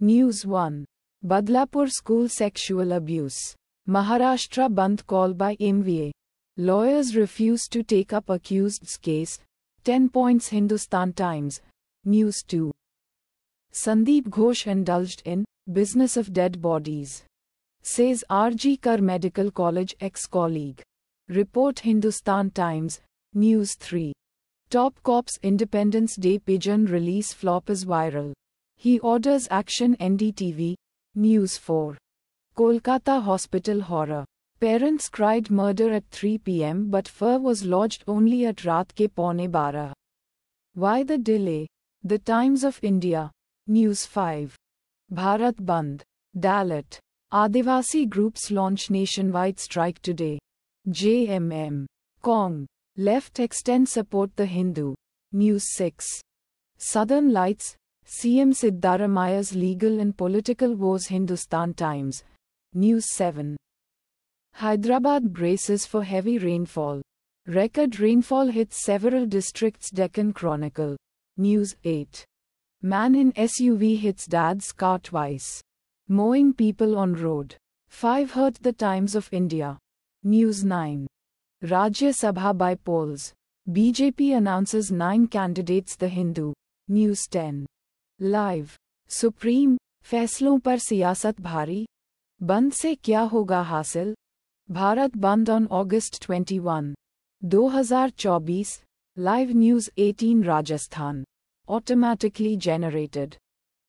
News 1. Badlapur School Sexual Abuse. Maharashtra Bandh Call by MVA. Lawyers refuse to take up accused's case. 10 points Hindustan Times. News 2. Sandeep Ghosh indulged in business of dead bodies. Says R.G. Kar Medical College ex-colleague. Report Hindustan Times. News 3. Top Cops Independence Day Pigeon release flop is viral. He orders action NDTV. News 4. Kolkata Hospital Horror. Parents cried murder at 3 pm but fur was lodged only at Raat ke Pone Bara. Why the delay? The Times of India. News 5. Bharat Bandh. Dalit. Adivasi groups launch nationwide strike today. JMM. Kong. Left extend support the Hindu. News 6. Southern Lights, CM Siddharamaya's legal and political woes Hindustan Times. News 7. Hyderabad braces for heavy rainfall. Record rainfall hits several districts Deccan Chronicle. News 8. Man in SUV hits dad's car twice. Mowing people on road. 5 hurt the Times of India. News 9. Rajya Sabha by polls. BJP announces 9 candidates The Hindu. News 10. Live supreme फैसलों पर सियासत भारी बंद से क्या होगा हासिल Bharat bandh on August 21 2024 live news 18 Rajasthan automatically generated